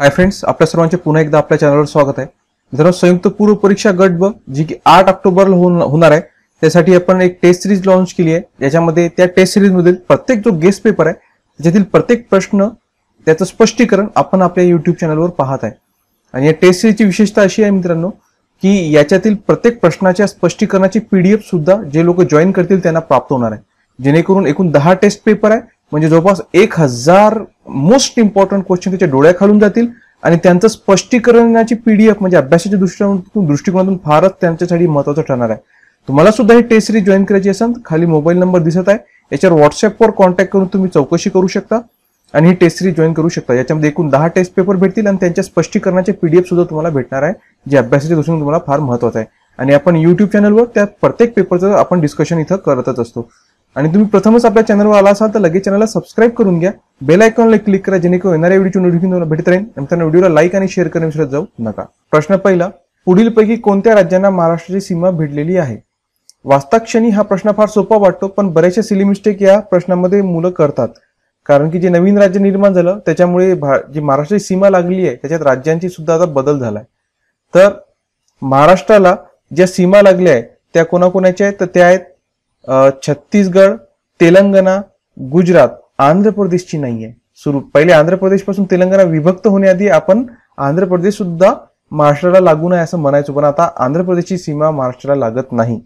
hi friends आपल्या सर्वांचे पुन्हा एकदा आपल्या चॅनलवर स्वागत आहे मित्रांनो संयुक्त पूर्व परीक्षा गट ब जी की आठ ऑक्टोबरला होणार आहे त्यासाठी आपण एक टेस्ट सिरीज लॉन्च केली आहे ज्याच्यामध्ये त्या टेस्ट सिरीजमधील प्रत्येक जो गेस्ट पेपर आहे त्याच्यातील प्रत्येक प्रश्न त्याचं स्पष्टीकरण आपण आपल्या युट्यूब चॅनलवर पाहत आहे आणि या टेस्ट सिरीजची विशेषता अशी आहे मित्रांनो की याच्यातील प्रत्येक प्रश्नाच्या स्पष्टीकरणाची पीडीएफ सुद्धा जे लोक जॉईन करतील त्यांना प्राप्त होणार आहे जेणेकरून एकूण दहा टेस्ट पेपर आहे म्हणजे जवळपास एक हजार मोस्ट इम्पॉर्टंट क्वेश्चन त्याच्या डोळ्या खालून जातील आणि त्यांचं स्पष्टीकरणाची पीडीएफ म्हणजे अभ्यासाच्या दृष्टिकोनातून दृष्टिकोनातून फारच त्यांच्यासाठी महत्वाचं ठरणार आहे तुम्हाला सुद्धा ही टेस्ट सिरीज जॉईन करायची असेल खाली मोबाईल नंबर दिसत आहे याच्यावर व्हॉट्सअपवर कॉन्टॅक्ट करून तुम्ही चौकशी करू शकता आणि ही टेस्ट सिरीज जॉईन करू शकता याच्यामध्ये एकूण दहा टेस्ट पेपर भेटतील आणि त्यांच्या स्पष्टीकरणाचे पीडीएफ सुद्धा तुम्हाला भेटणार आहे जे अभ्यासाच्या दृष्टीने तुम्हाला फार महत्वाचं आहे आणि आपण युट्यूब चॅनलवर त्या प्रत्येक पेपरचं आपण डिस्कशन इथं करतच असतो आणि तुम्ही प्रथमच आपल्या चॅनलवर आला असाल तर लगेच चॅनलला सबस्क्राईब करून घ्या बेल आयकॉनला क्लिक करा जेणेकरून येणाऱ्या व्हिडिओची नोटिफिकेशन भेटत राहील नंतर व्हिडिओला लाईक आणि शेअर करणे विसरत जाऊ नका प्रश्न पहिला पुढीलपैकी कोणत्या राज्यांना महाराष्ट्राची सीमा भिडलेली आहे वास्ताक्षणी हा प्रश्न फार सोपा वाटतो पण बऱ्याचशा सिली मिस्टेक या प्रश्नामध्ये मुलं करतात कारण की जे नवीन राज्य निर्माण झालं त्याच्यामुळे जी महाराष्ट्राची सीमा लागली आहे त्याच्यात राज्यांची सुद्धा आता बदल झालाय तर महाराष्ट्राला ज्या सीमा लागल्या आहेत त्या कोणाकोणाच्या आहेत तर त्या आहेत छत्तीसगड तेलंगणा गुजरात आंध्र प्रदेशची आहे सुरू पहिले आंध्र प्रदेशपासून तेलंगणा विभक्त होण्याआधी आपण आंध्र प्रदेश सुद्धा महाराष्ट्राला लागू नये असं म्हणायचो पण आता आंध्र प्रदेशची सीमा महाराष्ट्राला लागत नाही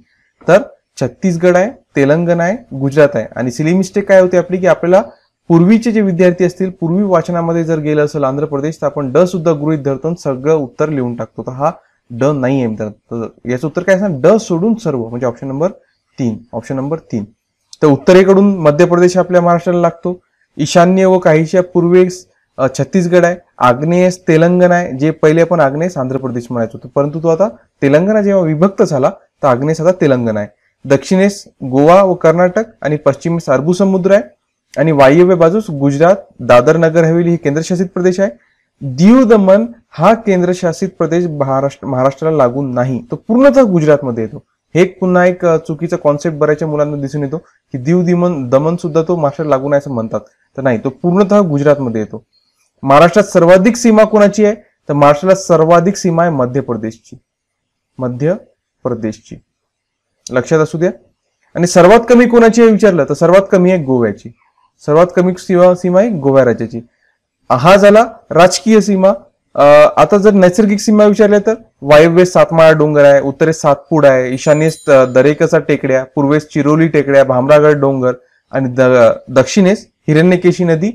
तर छत्तीसगड आहे तेलंगणा आहे गुजरात आहे आणि सिली मिस्टेक काय होती आपली की आपल्याला पूर्वीचे जे विद्यार्थी असतील पूर्वी वाचनामध्ये जर गेलं असेल आंध्र प्रदेश तर आपण ड सुद्धा गृहित धरतो सगळं उत्तर लिहून टाकतो तर हा ड नाही आहे याचं उत्तर काय असणार ड सोडून सर्व म्हणजे ऑप्शन नंबर तीन ऑप्शन नंबर तीन तर उत्तरेकडून मध्य प्रदेश आपल्या महाराष्ट्राला लागतो ईशान्य व काहीशा पूर्वेस छत्तीसगड आहे आग्नेयस तेलंगणा आहे जे पहिले आपण आग्नेयस आंध्र प्रदेश म्हणायचो परंतु तो आता तेलंगणा जेव्हा विभक्त झाला तर आग्नेयस आता तेलंगणा आहे दक्षिणेस गोवा व कर्नाटक आणि पश्चिमेस अरबू समुद्र आहे आणि वायव्य बाजूस गुजरात दादर नगर हवेली हे केंद्रशासित प्रदेश आहे दीव दमन हा केंद्रशासित प्रदेश महाराष्ट्र महाराष्ट्राला लागून नाही तो पूर्णतः गुजरातमध्ये येतो हे पुन्हा एक चुकीचा कॉन्सेप्ट बऱ्याचशा मुलांना दिसून येतो की दीव दिमन दमन सुद्धा तो महाराष्ट्र लागून आहे असं म्हणतात तर नाही तो पूर्णतः गुजरातमध्ये येतो महाराष्ट्रात सर्वाधिक सीमा कोणाची आहे तर महाराष्ट्राला सर्वाधिक सीमा आहे मध्य प्रदेशची मध्य प्रदेशची लक्षात असू द्या आणि सर्वात कमी कोणाची आहे विचारलं तर सर्वात कमी आहे गोव्याची सर्वात कमी सीमा सीमा आहे गोव्या राज्याची हा झाला राजकीय सीमा आता जर नैसर्गिक सीमा विचारल्या तर वायव्य सातमाळा डोंगर आहे उत्तरेस सातपूड आहे ईशान्येस दरेकसा टेकड्या पूर्वेस चिरोली टेकड्या भामरागड डोंगर आणि दक्षिणेस हिरण्यकेशी नदी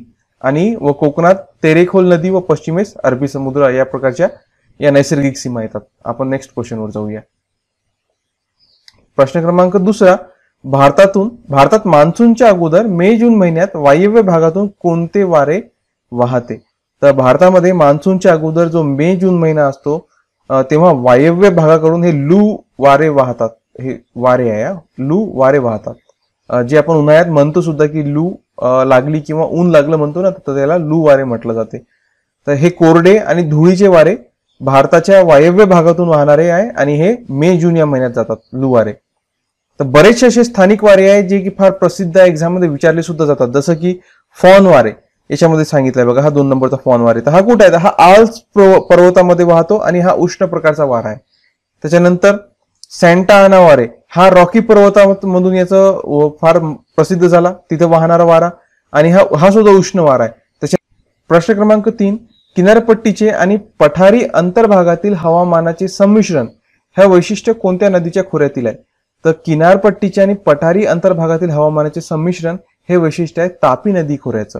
आणि व कोकणात तेरेखोल नदी व पश्चिमेस अरबी समुद्र या प्रकारच्या या नैसर्गिक सीमा येतात आपण नेक्स्ट क्वेश्चनवर जाऊया प्रश्न क्रमांक दुसरा भारतातून भारतात मान्सूनच्या अगोदर मे जून महिन्यात वायव्य भागातून कोणते वारे वाहते तर भारतामध्ये मान्सूनच्या अगोदर जो मे जून महिना असतो तेव्हा वायव्य भागाकडून हे लू वारे वाहतात हे वारे आहे लू वारे वाहतात जे आपण उन्हाळ्यात म्हणतो सुद्धा की लू लागली किंवा ऊन लागलं म्हणतो ना तर त्याला लू वारे म्हटलं जाते तर हे कोरडे आणि धुळीचे वारे भारताच्या वायव्य भागातून वाहणारे आहे आणि हे मे जून या महिन्यात जातात लू वारे तर बरेचसे असे स्थानिक वारे आहेत जे की फार प्रसिद्ध एक्झाममध्ये विचारले सुद्धा जातात जसं की फॉन वारे याच्यामध्ये सांगितलंय बघा हा दोन नंबरचा वारे येतो हा कुठे आहे हा आल्स पर्वतामध्ये वाहतो आणि हा उष्ण प्रकारचा वारा आहे त्याच्यानंतर सॅन्टा वारे हा रॉकी पर्वतामधून याचं फार प्रसिद्ध झाला तिथे वाहणारा वारा आणि हा हा सुद्धा उष्ण वारा आहे त्याच्या प्रश्न क्रमांक तीन किनारपट्टीचे आणि पठारी अंतर्भागातील हवामानाचे संमिश्रण हे वैशिष्ट्य कोणत्या नदीच्या खोऱ्यातील आहे तर किनारपट्टीचे आणि पठारी अंतर्भागातील हवामानाचे संमिश्रण हे वैशिष्ट्य आहे तापी नदी खोऱ्याचं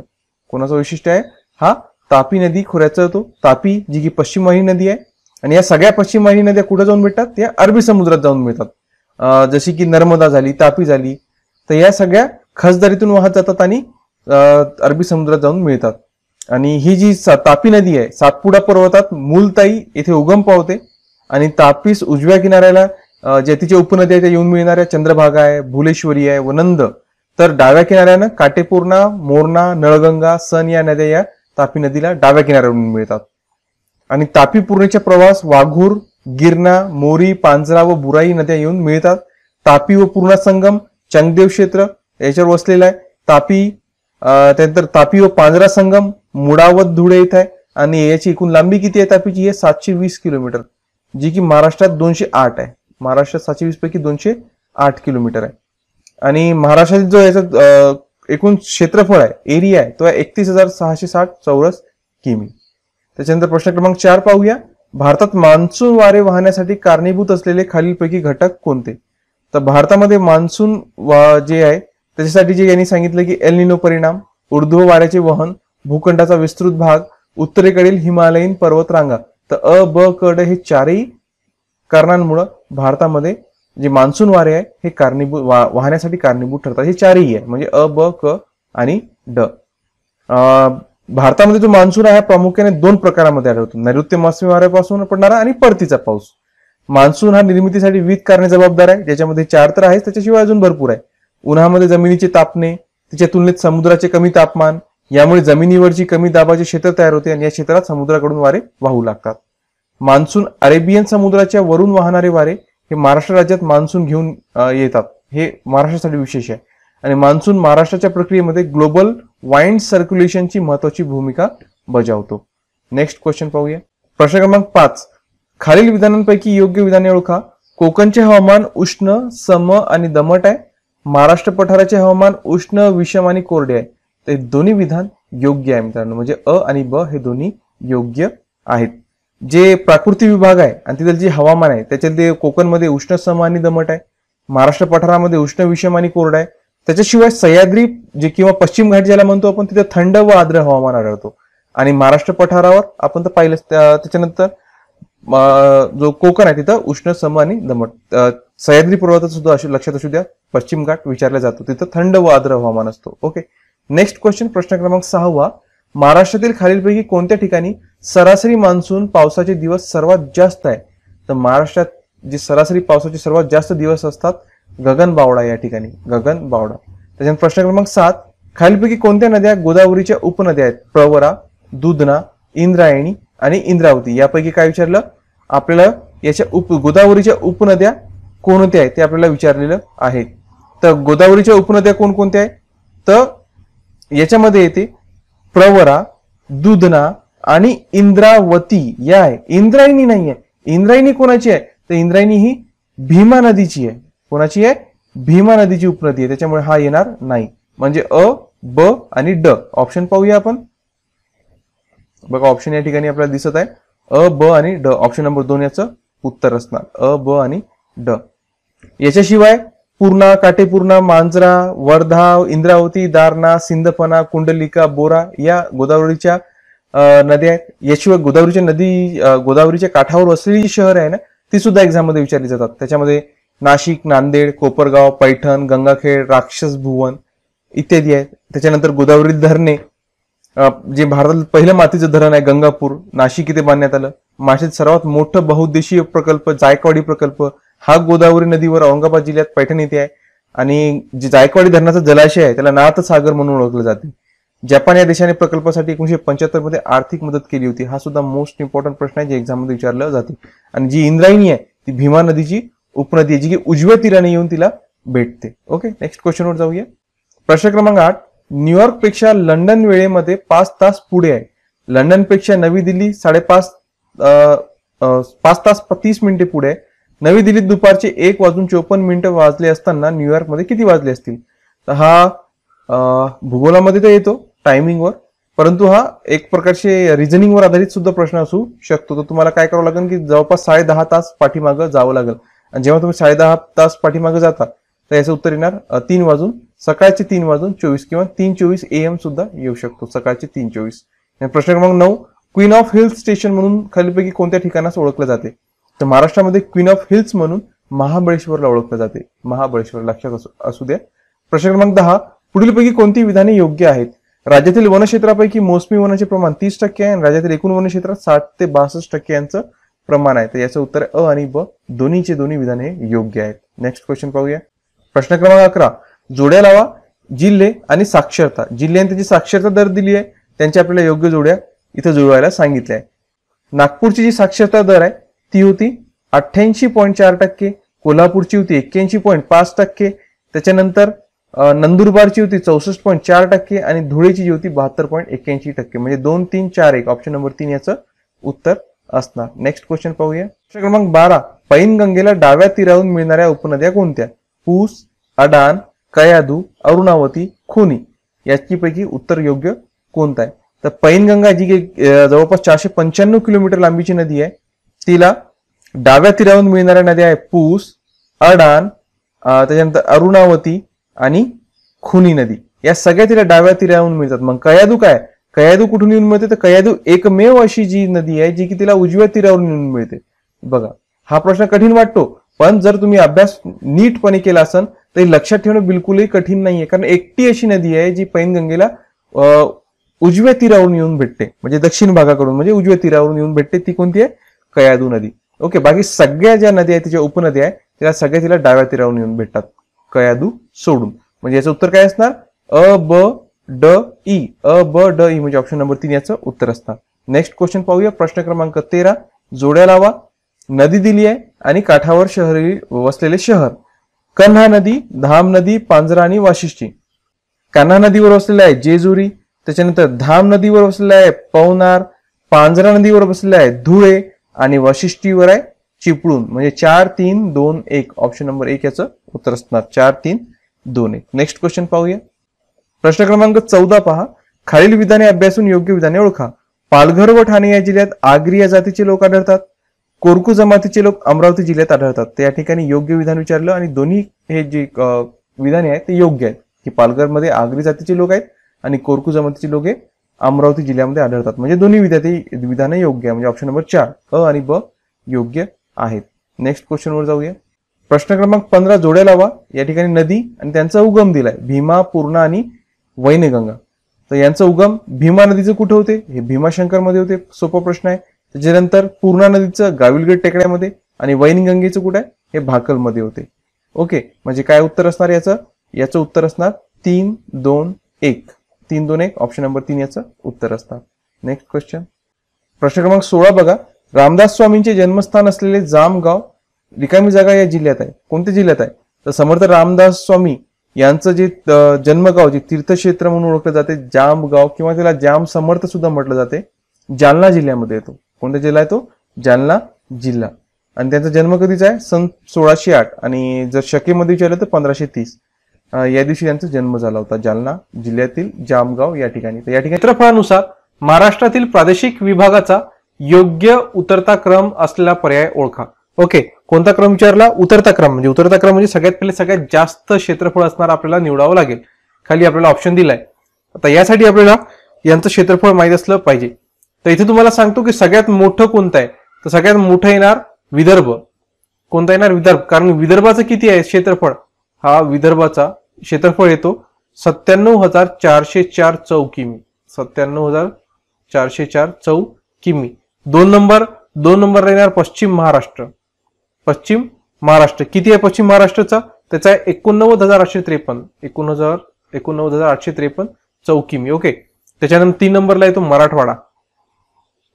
कोणाचं वैशिष्ट्य आहे हा तापी नदी खोऱ्याचा होतो तापी जी की पश्चिम वाहिनी नदी आहे आणि या सगळ्या पश्चिम वाहिनी नद्या कुठे जाऊन भेटतात या अरबी समुद्रात जाऊन मिळतात जशी की नर्मदा झाली तापी झाली तर या सगळ्या खासदारीतून वाहत जातात आणि अरबी समुद्रात जाऊन मिळतात आणि ही जी तापी नदी आहे सातपुडा पर्वतात मूलताई येथे उगम पावते आणि तापीस उजव्या किनाऱ्याला जे तिच्या उपनद्या येऊन मिळणाऱ्या चंद्रभागा आहे भुलेश्वरी आहे वनंद तर डाव्या किनाऱ्यानं काटेपूर्णा मोरणा नळगंगा सन या नद्या या तापी नदीला डाव्या किनाऱ्यावरून मिळतात आणि तापी पूर्णेचा प्रवास वाघूर गिरणा मोरी पांजरा व बुराई नद्या येऊन मिळतात तापी व पूर्णा संगम चंगदेव क्षेत्र याच्यावर वसलेला आहे तापी त्यानंतर तापी व पांजरा संगम मुडावत धुळे इथं आहे आणि याची एकूण लांबी किती आहे तापीची हे सातशे वीस किलोमीटर जी की महाराष्ट्रात दोनशे आठ आहे महाराष्ट्रात सातशे वीस पैकी दोनशे आठ किलोमीटर आहे आणि महाराष्ट्रातील जो याचा एकूण क्षेत्रफळ आहे एरिया आहे तो आहे एकतीस हजार सहाशे साठ चौरस किमी त्याच्यानंतर प्रश्न क्रमांक चार पाहूया भारतात मान्सून वारे वाहण्यासाठी कारणीभूत असलेले खालीलपैकी घटक कोणते तर भारतामध्ये मान्सून वा जे आहे त्याच्यासाठी जे यांनी सांगितलं की एल परिणाम उर्ध्व वाऱ्याचे वहन भूखंडाचा विस्तृत भाग उत्तरेकडील हिमालयीन पर्वतरांगा तर अ ब कड हे चारही कारणांमुळे भारतामध्ये जे मान्सून वारे आहे हे कारणीभूत वा वाहण्यासाठी कारणीभूत ठरतात हे चारही आहे म्हणजे अ ब क आणि ड भारतामध्ये जो मान्सून आहे प्रामुख्याने दोन प्रकारामध्ये आढळतो नैऋत्य मोसमी वाऱ्यापासून पडणारा आणि परतीचा पाऊस मान्सून हा निर्मितीसाठी विविध कारणे जबाबदार आहे ज्याच्यामध्ये चार तर आहेच त्याच्याशिवाय अजून भरपूर आहे उन्हामध्ये जमिनीचे तापणे तिच्या तुलनेत समुद्राचे कमी तापमान यामुळे जमिनीवरची कमी दाबाचे क्षेत्र तयार होते आणि या क्षेत्रात समुद्राकडून वारे वाहू लागतात मान्सून अरेबियन समुद्राच्या वरून वाहणारे वारे हे महाराष्ट्र राज्यात मान्सून घेऊन येतात हे महाराष्ट्रासाठी विशेष आहे आणि मान्सून महाराष्ट्राच्या प्रक्रियेमध्ये ग्लोबल वाईंड सर्क्युलेशनची महत्वाची भूमिका बजावतो नेक्स्ट क्वेश्चन पाहूया प्रश्न क्रमांक पाच खालील विधानांपैकी योग्य विधाने ओळखा कोकणचे हवामान उष्ण सम आणि दमट आहे महाराष्ट्र पठाराचे हवामान उष्ण विषम आणि कोरडे आहे तर दोन्ही विधान योग्य आहे मित्रांनो म्हणजे अ आणि ब हे दोन्ही योग्य आहेत जे प्राकृती विभाग आहे आणि तिथलं जे हवामान आहे त्याच्यात कोकणमध्ये उष्ण आणि दमट आहे महाराष्ट्र पठारामध्ये उष्ण विषम आणि कोरडा आहे त्याच्याशिवाय सह्याद्री जे किंवा पश्चिम घाट ज्याला म्हणतो आपण तिथे थंड व आद्र हवामान आढळतो आणि महाराष्ट्र पठारावर आपण तर पाहिलं त्याच्यानंतर जो कोकण आहे तिथं उष्ण सम आणि दमट सह्याद्री पर्वत सुद्धा असू लक्षात असू द्या पश्चिम घाट विचारला जातो तिथं थंड व आद्र हवामान असतो ओके नेक्स्ट क्वेश्चन प्रश्न क्रमांक सहावा महाराष्ट्रातील खालीलपैकी कोणत्या ठिकाणी सरासरी मान्सून पावसाचे दिवस सर्वात जास्त आहे तर महाराष्ट्रात जे सरासरी पावसाचे सर्वात जास्त दिवस असतात गगन बावडा या ठिकाणी गगन बावडा त्याच्यानंतर प्रश्न क्रमांक सात खालीलपैकी कोणत्या नद्या गोदावरीच्या उपनद्या आहेत प्रवरा दुधना इंद्रायणी आणि इंद्रावती यापैकी काय विचारलं आपल्याला याच्या उप गोदावरीच्या उपनद्या कोणत्या आहेत ते आपल्याला विचारलेलं आहे तर गोदावरीच्या उपनद्या कोणकोणत्या आहेत तर याच्यामध्ये येते प्रवरा दुधना आणि इंद्रावती या आहे इंद्रायणी नाही आहे इंद्रायणी कोणाची आहे तर इंद्रायणी ही भीमा नदीची आहे कोणाची आहे भीमा नदीची उपनदी आहे त्याच्यामुळे हा येणार नाही म्हणजे अ ब आणि ड ऑप्शन पाहूया आपण बघा ऑप्शन या ठिकाणी आपल्याला दिसत आहे अ ब आणि ड ऑप्शन नंबर दोन याचं उत्तर असणार अ ब आणि ड याच्याशिवाय पूर्णा काटेपूर्णा मांजरा वर्धा इंद्रावती दारणा सिंधपना कुंडलिका बोरा या गोदावरीच्या नद्या आहेत याशिवाय गोदावरीच्या नदी गोदावरीच्या काठावर वसलेली जी शहर आहे ना ती सुद्धा एक्झाममध्ये विचारली जातात त्याच्यामध्ये नाशिक नांदेड कोपरगाव पैठण गंगाखेड राक्षस भुवन इत्यादी आहेत त्याच्यानंतर गोदावरी धरणे जे भारतातील पहिलं मातीचं धरण आहे गंगापूर नाशिक इथे बांधण्यात आलं माशेत सर्वात मोठं बहुद्देशीय प्रकल्प जायकवाडी प्रकल्प हा गोदावरी नदीवर औरंगाबाद जिल्ह्यात पैठण येथे आहे आणि जे जायकवाडी धरणाचा जलाशय आहे त्याला नाथ सागर म्हणून ओळखलं जाते जपान या देशाने प्रकल्पासाठी एकोणीशे पंच्याहत्तर मध्ये आर्थिक मदत केली होती हा सुद्धा मोस्ट इम्पॉर्टंट प्रश्न आहे जे एक्झाम मध्ये विचारला जाते आणि जी इंद्रायणी आहे ती भीमा नदीची उपनदी आहे जी की उजव्या तीराने येऊन तिला भेटते ओके नेक्स्ट क्वेश्चनवर जाऊया प्रश्न क्रमांक आठ न्यूयॉर्क पेक्षा लंडन वेळेमध्ये पाच तास पुढे आहे लंडन पेक्षा नवी दिल्ली साडेपाच पाच तास तीस मिनिटे पुढे आहे नवी दिल्लीत दुपारचे एक वाजून चोपन्न मिनिटं वाजले असताना न्यूयॉर्कमध्ये किती वाजले असतील तर हा भूगोलामध्ये तर येतो टायमिंगवर परंतु हा एक प्रकारचे रिझनिंगवर आधारित सुद्धा प्रश्न असू शकतो तर तुम्हाला काय करावं लागेल की जवळपास साडे दहा तास पाठीमागं जावं लागेल आणि जेव्हा तुम्ही साडे दहा तास पाठीमागं जाता तर याचं उत्तर येणार तीन वाजून सकाळचे तीन वाजून चोवीस किंवा तीन चोवीस ए एम सुद्धा येऊ शकतो सकाळचे तीन चोवीस प्रश्न क्रमांक नऊ क्वीन ऑफ हिल स्टेशन म्हणून खालीपैकी कोणत्या ठिकाणास ओळखलं जाते तर महाराष्ट्रामध्ये क्वीन ऑफ हिल्स म्हणून महाबळेश्वरला ओळखलं जाते महाबळेश्वर लक्षात असू द्या प्रश्न क्रमांक दहा पुढीलपैकी कोणती विधाने योग्य आहेत राज्यातील वनक्षेत्रापैकी मोसमी वनाचे प्रमाण तीस टक्के आहे आणि राज्यातील एकूण वनक्षेत्रात साठ ते बासष्ट टक्के यांचं प्रमाण आहे तर याचं उत्तर अ आणि ब दोन्हीचे दोन्ही विधाने हे योग्य आहेत नेक्स्ट क्वेश्चन पाहूया प्रश्न क्रमांक अकरा जोड्या लावा जिल्हे आणि साक्षरता जिल्ह्याने त्याची साक्षरता दर दिली आहे त्यांची आपल्याला योग्य जोड्या इथं जुळवायला सांगितले आहे नागपूरची जी साक्षरता दर आहे ती होती अठ्ठ्याऐंशी पॉईंट चार टक्के कोल्हापूरची होती एक्क्याऐंशी पॉईंट पाच टक्के त्याच्यानंतर नंदुरबारची होती चौसष्ट पॉईंट चार टक्के आणि धुळेची जी होती बहात्तर पॉईंट एक्क्याऐंशी टक्के म्हणजे दोन तीन चार एक ऑप्शन नंबर तीन याचं उत्तर असणार नेक्स्ट क्वेश्चन पाहूया प्रश्न क्रमांक बारा पैनगंगेला डाव्या तीरावरून मिळणाऱ्या उपनद्या कोणत्या पूस अडान कयादू अरुणावती खुनी याचीपैकी उत्तर योग्य कोणतं आहे तर पैनगंगा जी जवळपास चारशे पंच्याण्णव किलोमीटर लांबीची नदी आहे तिला डाव्या तीरावरून मिळणाऱ्या नद्या आहेत पूस अडान त्याच्यानंतर अरुणावती आणि खुनी नदी या सगळ्या तिला डाव्या तीरावरून मिळतात मग कयादू काय कयादू कुठून येऊन मिळते तर कयादू एकमेव अशी जी नदी आहे जी की तिला उजव्या तीरावरून येऊन मिळते बघा हा प्रश्न कठीण वाटतो पण जर तुम्ही अभ्यास नीटपणे केला असन तर लक्षात ठेवणं बिलकुलही कठीण नाही आहे कारण एकटी अशी नदी आहे जी पैनगंगेला उजव्या तीरावरून येऊन भेटते म्हणजे दक्षिण भागाकडून म्हणजे उजव्या तीरावरून येऊन भेटते ती कोणती आहे कयादू नदी ओके बाकी सगळ्या ज्या नदी आहेत तिच्या उपनदी आहे त्या सगळ्या तिला डाव्या तिरावून येऊन भेटतात कयादू सोडून म्हणजे याचं उत्तर काय असणार अ ब ड ई अ ब ड ई म्हणजे ऑप्शन नंबर तीन याचं उत्तर असणार नेक्स्ट क्वेश्चन पाहूया प्रश्न क्रमांक तेरा जोड्या लावा नदी दिली आहे आणि काठावर शहरी वसलेले शहर कन्हा नदी धाम नदी पांजरा आणि वाशिष्ठी कान्हा नदीवर वसलेला आहे जेजुरी त्याच्यानंतर धाम नदीवर वसलेला आहे पवनार पांजरा नदीवर बसलेला आहे धुळे आणि वशिष्ठीवर आहे चिपळूण म्हणजे चार तीन दोन एक ऑप्शन नंबर एक याचं उत्तर असणार चार तीन दोन एक नेक्स्ट क्वेश्चन पाहूया प्रश्न क्रमांक चौदा पहा खालील विधाने अभ्यासून योग्य विधाने ओळखा पालघर व ठाणे या जिल्ह्यात आगरी या जातीचे लोक आढळतात कोरकू जमातीचे लोक अमरावती जिल्ह्यात आढळतात त्या ठिकाणी योग्य विधान विचारलं आणि दोन्ही हे जे विधाने आहेत ते योग्य आहेत की पालघरमध्ये आग्री जातीचे लोक आहेत आणि कोरकू जमातीचे लोक हे अमरावती जिल्ह्यामध्ये आढळतात म्हणजे दोन्ही विद्यार्थी विधानं योग्य आहे म्हणजे ऑप्शन नंबर चार अ आणि ब योग्य आहेत नेक्स्ट क्वेश्चनवर जाऊया प्रश्न क्रमांक पंधरा जोड्या लावा या ठिकाणी नदी आणि त्यांचा उगम दिलाय भीमा पूर्णा आणि वैनगंगा तर यांचा उगम भीमा नदीचं कुठे होते हे भीमाशंकर मध्ये होते सोपा प्रश्न आहे त्याच्यानंतर पूर्णा नदीचं गाविलगड टेकड्यामध्ये आणि वैनगंगेचं कुठे आहे हे भाकलमध्ये होते ओके म्हणजे काय उत्तर असणार याचं याचं उत्तर असणार तीन दोन एक तीन दोन एक ऑप्शन नंबर तीन याचं उत्तर असतात नेक्स्ट क्वेश्चन प्रश्न क्रमांक सोळा बघा रामदास स्वामींचे जन्मस्थान असलेले जामगाव रिकामी जागा या जिल्ह्यात आहे कोणत्या जिल्ह्यात आहे तर समर्थ रामदास स्वामी यांचं जे जन्मगाव जे तीर्थक्षेत्र म्हणून ओळखलं जाते जामगाव किंवा त्याला जाम समर्थ सुद्धा म्हटलं जाते जालना जिल्ह्यामध्ये येतो कोणता जिल्हा आहे तो जालना जिल्हा आणि त्यांचा जन्म कधीचा आहे सन सोळाशे आठ आणि जर शकेमध्ये विचारलं तर पंधराशे तीस या दिवशी त्यांचा जन्म झाला होता जालना जिल्ह्यातील जामगाव या ठिकाणी तर या ठिकाणी क्षेत्रफळानुसार महाराष्ट्रातील प्रादेशिक विभागाचा योग्य उतरता क्रम असलेला पर्याय ओळखा ओके कोणता क्रम विचारला उतरता क्रम म्हणजे उतरता क्रम म्हणजे सगळ्यात पहिले सगळ्यात जास्त क्षेत्रफळ असणार आपल्याला निवडावं लागेल खाली आपल्याला ऑप्शन दिलाय आता यासाठी आपल्याला यांचं क्षेत्रफळ माहीत असलं पाहिजे तर इथे तुम्हाला सांगतो की सगळ्यात मोठं कोणतं आहे तर सगळ्यात मोठं येणार विदर्भ कोणता येणार विदर्भ कारण विदर्भाचं किती आहे क्षेत्रफळ हा विदर्भाचा क्षेत्रफळ येतो सत्त्याण्णव हजार चारशे चार चौ किमी सत्त्याण्णव हजार चारशे चार चौ किमी दोन नंबर दोन नंबर येणार पश्चिम महाराष्ट्र पश्चिम महाराष्ट्र किती आहे पश्चिम महाराष्ट्राचा त्याचा आहे एकोणनव्वद हजार आठशे त्रेपन्न एकोण हजार एकोणनव्वद हजार आठशे त्रेपन्न चौ किमी ओके त्याच्यानंतर तीन नंबरला येतो मराठवाडा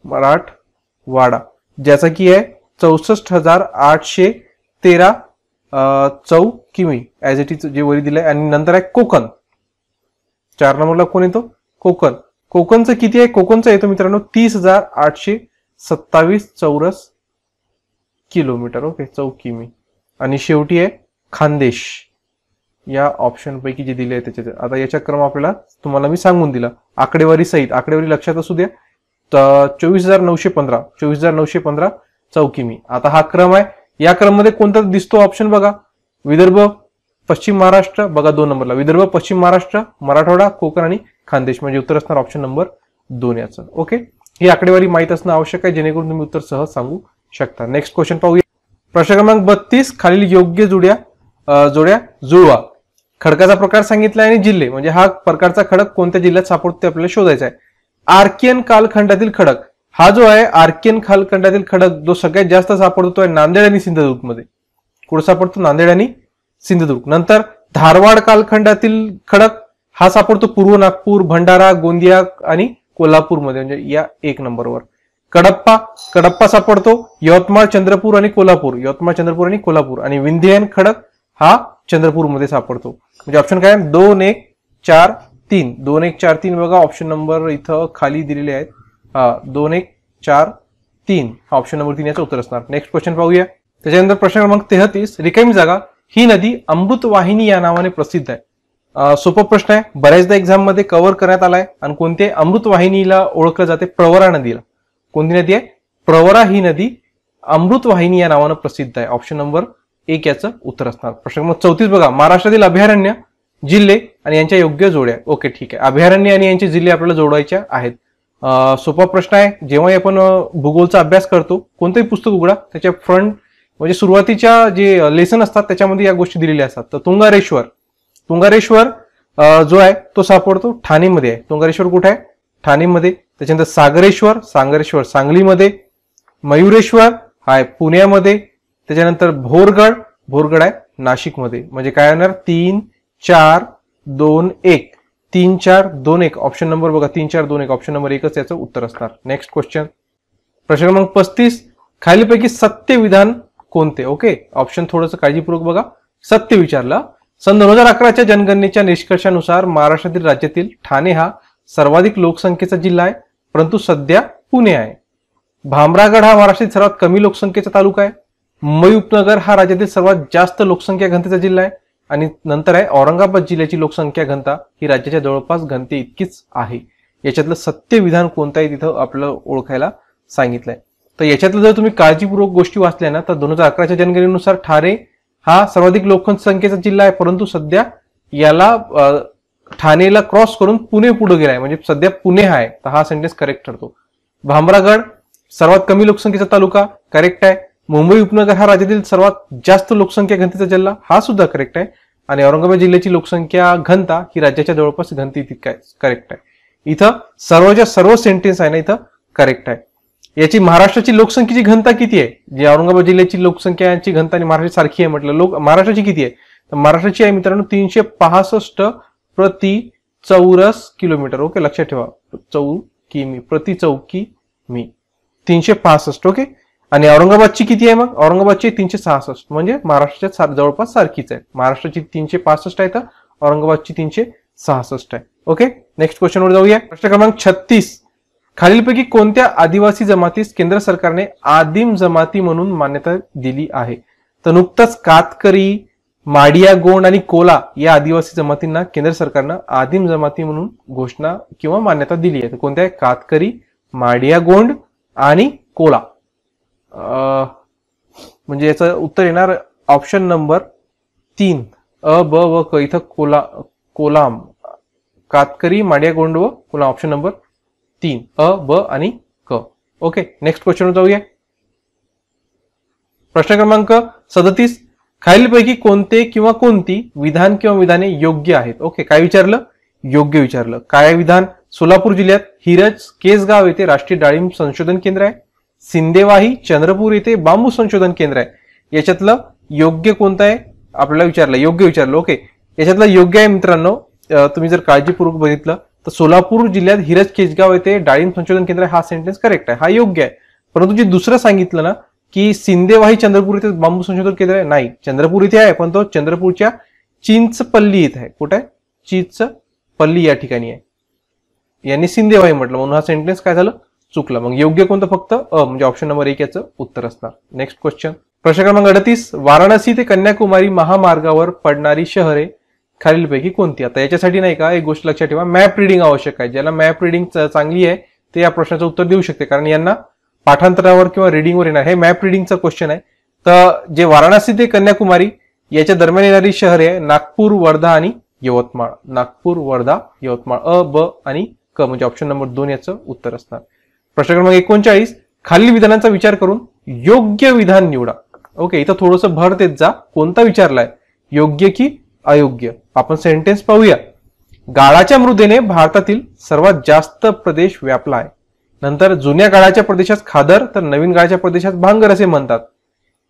मराठवाडा ज्याचा की आहे चौसष्ट हजार आठशे तेरा चौ किमी ॲज इट इज जे वरी दिलं आहे आणि नंतर आहे कोकण चार नंबरला कोण येतो कोकण कोकणचं किती आहे कोकणचं येतो मित्रांनो तीस हजार आठशे सत्तावीस चौरस किलोमीटर ओके चौ किमी आणि शेवटी आहे खानदेश या ऑप्शनपैकी जे दिले आहे त्याच्यात आता याचा क्रम आपल्याला तुम्हाला मी सांगून दिला आकडेवारी सहित आकडेवारी लक्षात असू द्या तर चोवीस हजार नऊशे पंधरा चोवीस हजार नऊशे पंधरा चौकिमी आता हा क्रम आहे या क्रममध्ये कोणता दिसतो ऑप्शन बघा विदर्भ पश्चिम महाराष्ट्र बघा दोन नंबरला विदर्भ पश्चिम महाराष्ट्र मराठवाडा कोकण आणि खानदेश म्हणजे उत्तर असणार ऑप्शन नंबर दोन याचं ओके ही आकडेवारी माहीत असणं आवश्यक आहे जेणेकरून तुम्ही उत्तर सहज सांगू शकता नेक्स्ट क्वेश्चन पाहूया प्रश्न क्रमांक बत्तीस खालील योग्य जुड्या जोड्या जुळवा खडकाचा प्रकार सांगितला आणि जिल्हे म्हणजे हा प्रकारचा खडक कोणत्या जिल्ह्यात सापडतो ते आपल्याला शोधायचा आहे आर्कियन कालखंडातील खडक हा जो आहे आर्कियन खालखंडातील खडक जो सगळ्यात जास्त सापडतो नांदेड आणि सिंधुदुर्गमध्ये कुठं सापडतो नांदेड आणि सिंधुदुर्ग नंतर धारवाड कालखंडातील खडक हा सापडतो पूर्व नागपूर भंडारा गोंदिया आणि कोल्हापूरमध्ये म्हणजे या एक नंबरवर कडप्पा कडप्पा सापडतो यवतमाळ चंद्रपूर आणि कोल्हापूर यवतमाळ चंद्रपूर आणि कोल्हापूर आणि विंध्ययन खडक हा चंद्रपूरमध्ये सापडतो म्हणजे ऑप्शन काय दोन एक चार तीन दोन एक चार तीन बघा ऑप्शन नंबर इथं खाली दिलेले आहेत दोन एक चार तीन हा ऑप्शन नंबर तीन याचं उत्तर असणार नेक्स्ट क्वेश्चन पाहूया त्याच्यानंतर प्रश्न क्रमांक तेहतीस रिकामी जागा ही नदी अमृत वाहिनी या नावाने प्रसिद्ध आहे सोपं प्रश्न आहे बऱ्याचदा एक्झाम मध्ये कव्हर करण्यात आलाय आणि कोणते अमृत वाहिनीला ओळखलं जाते प्रवरा नदीला कोणती नदी आहे प्रवरा ही नदी अमृत वाहिनी या नावानं प्रसिद्ध आहे ऑप्शन नंबर एक याचं उत्तर असणार प्रश्न क्रमांक चौतीस बघा महाराष्ट्रातील अभयारण्य जिल्हे आणि यांच्या योग्य जोड्या ओके ठीक आहे अभयारण्य आणि यांचे जिल्हे आपल्याला जोडायच्या आहेत सोपा प्रश्न आहे जेव्हाही आपण भूगोलचा अभ्यास करतो कोणतंही पुस्तक उघडा त्याच्या फ्रंट म्हणजे सुरुवातीच्या जे लेसन असतात त्याच्यामध्ये या गोष्टी दिलेल्या असतात तर तुंगारेश्वर तुंगारेश्वर जो आहे तो सापडतो ठाणेमध्ये आहे तुंगारेश्वर कुठे आहे ठाणेमध्ये त्याच्यानंतर सागरेश्वर सांगरेश्वर सांगलीमध्ये मयुरेश्वर हा आहे पुण्यामध्ये त्याच्यानंतर भोरगड भोरगड आहे नाशिकमध्ये म्हणजे काय होणार तीन चार दोन एक तीन चार दोन एक ऑप्शन नंबर बघा तीन चार दोन एक ऑप्शन नंबर एकच याचं उत्तर असणार नेक्स्ट क्वेश्चन प्रश्न क्रमांक पस्तीस खालीलपैकी सत्य विधान कोणते ओके ऑप्शन थोडंसं काळजीपूर्वक बघा सत्य विचारलं सन दोन हजार अकराच्या जनगणनेच्या निष्कर्षानुसार महाराष्ट्रातील राज्यातील ठाणे हा सर्वाधिक लोकसंख्येचा जिल्हा आहे परंतु सध्या पुणे आहे भामरागड हा महाराष्ट्रातील सर्वात कमी लोकसंख्येचा तालुका आहे मयूपनगर हा राज्यातील सर्वात जास्त लोकसंख्या घनतेचा जिल्हा आहे आणि नंतर आहे औरंगाबाद जिल्ह्याची लोकसंख्या घनता ही राज्याच्या जवळपास घनते इतकीच आहे याच्यातलं सत्य विधान आहे तिथं आपलं ओळखायला सांगितलंय तर याच्यातलं जर तुम्ही काळजीपूर्वक गोष्टी वाचल्या ना तर दोन हजार अकराच्या जनगणनेनुसार ठाणे हा सर्वाधिक लोकसंख्येचा जिल्हा आहे परंतु सध्या याला ठाणेला क्रॉस करून पुणे पुढे गेलाय म्हणजे सध्या पुणे आहे तर हा सेंटेन्स करेक्ट ठरतो भामरागड सर्वात कमी लोकसंख्येचा तालुका करेक्ट आहे मुंबई उपनगर हा राज्यातील सर्वात जास्त लोकसंख्या घनतेचा जिल्हा हा सुद्धा करेक्ट आहे आणि औरंगाबाद जिल्ह्याची लोकसंख्या घनता ही राज्याच्या जवळपास घनती काय करेक्ट आहे इथं सर्वच्या सर्व सेंटेन्स आहे ना इथं करेक्ट आहे याची महाराष्ट्राची लोकसंख्येची घनता किती आहे जी औरंगाबाद जिल्ह्याची लोकसंख्याची घनता आणि महाराष्ट्र सारखी आहे म्हटलं लोक महाराष्ट्राची किती आहे तर महाराष्ट्राची आहे मित्रांनो तीनशे पासष्ट प्रति चौरस किलोमीटर ओके लक्षात ठेवा चौ मी प्रति चौकी मी तीनशे पासष्ट ओके आणि औरंगाबादची किती आहे मग औरंगाबादची तीनशे सहासष्ट म्हणजे महाराष्ट्राच्या जवळपास सारखीच आहे महाराष्ट्राची तीनशे पासष्ट आहे तर औरंगाबादची तीनशे सहासष्ट आहे ओके नेक्स्ट क्वेश्चनवर जाऊया प्रश्न क्रमांक छत्तीस खालीलपैकी कोणत्या आदिवासी जमातीस केंद्र सरकारने आदिम जमाती म्हणून मान्यता दिली आहे तर नुकतंच कातकरी माडिया गोंड आणि कोला या आदिवासी जमातींना केंद्र सरकारनं आदिम जमाती म्हणून घोषणा किंवा मान्यता दिली आहे तर कोणत्या कातकरी माडिया गोंड आणि कोला म्हणजे याचं उत्तर येणार ऑप्शन नंबर तीन अ ब व क इथं कोला कोलाम कातकरी गोंड व कोलाम ऑप्शन नंबर तीन अ ब आणि क ओके नेक्स्ट क्वेश्चन जाऊया प्रश्न क्रमांक सदतीस खालीलपैकी कोणते किंवा कोणती विधान किंवा विधाने योग्य आहेत ओके काय विचारलं योग्य विचारलं काय विधान सोलापूर जिल्ह्यात हिरज केसगाव येथे राष्ट्रीय डाळिंब संशोधन केंद्र आहे सिंदेवाही चंद्रपूर येथे बांबू संशोधन केंद्र आहे याच्यातलं योग्य कोणतं आहे आपल्याला विचारलं योग्य विचारलं ओके याच्यातलं योग्य आहे मित्रांनो तुम्ही जर काळजीपूर्वक बघितलं तर सोलापूर जिल्ह्यात हिरज केजगाव येथे डाळिंब संशोधन केंद्र हा सेंटेन्स करेक्ट आहे हा योग्य आहे परंतु जे दुसरं सांगितलं ना की सिंदेवाही चंद्रपूर इथे बांबू संशोधन केंद्र आहे नाही चंद्रपूर इथे आहे पण तो चंद्रपूरच्या चिंचपल्ली इथे आहे कुठे चिंचपल्ली या ठिकाणी आहे यांनी सिंदेवाही म्हटलं म्हणून हा सेंटेन्स काय झालं चुकलं मग योग्य कोणतं फक्त अ म्हणजे ऑप्शन नंबर एक याचं उत्तर असणार नेक्स्ट क्वेश्चन प्रश्न क्रमांक अडतीस वाराणसी ते कन्याकुमारी महामार्गावर पडणारी शहरे खालीलपैकी कोणती आता याच्यासाठी नाही का एक गोष्ट लक्षात ठेवा मॅप रिडिंग आवश्यक आहे ज्याला मॅप रिडिंग चांगली आहे ते या प्रश्नाचं उत्तर देऊ शकते कारण यांना पाठांतरावर किंवा रिडिंगवर येणार हे मॅप रीडिंगचं क्वेश्चन आहे तर जे वाराणसी ते कन्याकुमारी याच्या दरम्यान येणारी शहरे आहे नागपूर वर्धा आणि यवतमाळ नागपूर वर्धा यवतमाळ अ ब आणि क म्हणजे ऑप्शन नंबर दोन याचं उत्तर असणार प्रश्न क्रमांक एकोणचाळीस खालील विधानांचा विचार करून योग्य विधान निवडा ओके इथं थोडंसं भर देत जा कोणता विचारलाय योग्य की अयोग्य आपण सेंटेन्स पाहूया गाळाच्या मृदेने भारतातील सर्वात जास्त प्रदेश व्यापला आहे नंतर जुन्या गाळाच्या प्रदेशात खादर तर नवीन गाळाच्या प्रदेशात भांगर असे म्हणतात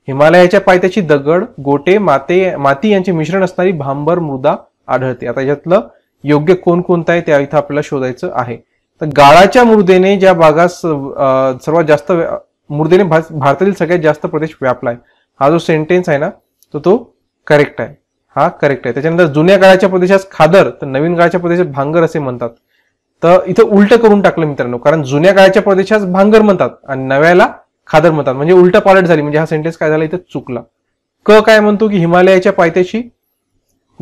हिमालयाच्या पायथ्याची दगड गोटे माते माती यांचे मिश्रण असणारी भांबर मृदा आढळते आता यातलं योग्य कोणतं आहे त्या इथं आपल्याला शोधायचं आहे तर गाळाच्या मृदेने ज्या भागास सर्वात जास्त मृदेने भारतातील सगळ्यात जास्त प्रदेश व्यापला आहे हा जो सेंटेन्स आहे ना तो तो करेक्ट आहे हा करेक्ट आहे त्याच्यानंतर जुन्या काळाच्या प्रदेशात खादर तर नवीन काळाच्या प्रदेशात भांगर असे म्हणतात तर इथं उलट करून टाकलं मित्रांनो कारण जुन्या काळाच्या प्रदेशास भांगर म्हणतात आणि नव्याला खादर म्हणतात म्हणजे उलट पालट झाली म्हणजे हा सेंटेन्स काय झाला इथं चुकला क काय म्हणतो की हिमालयाच्या पायथ्याशी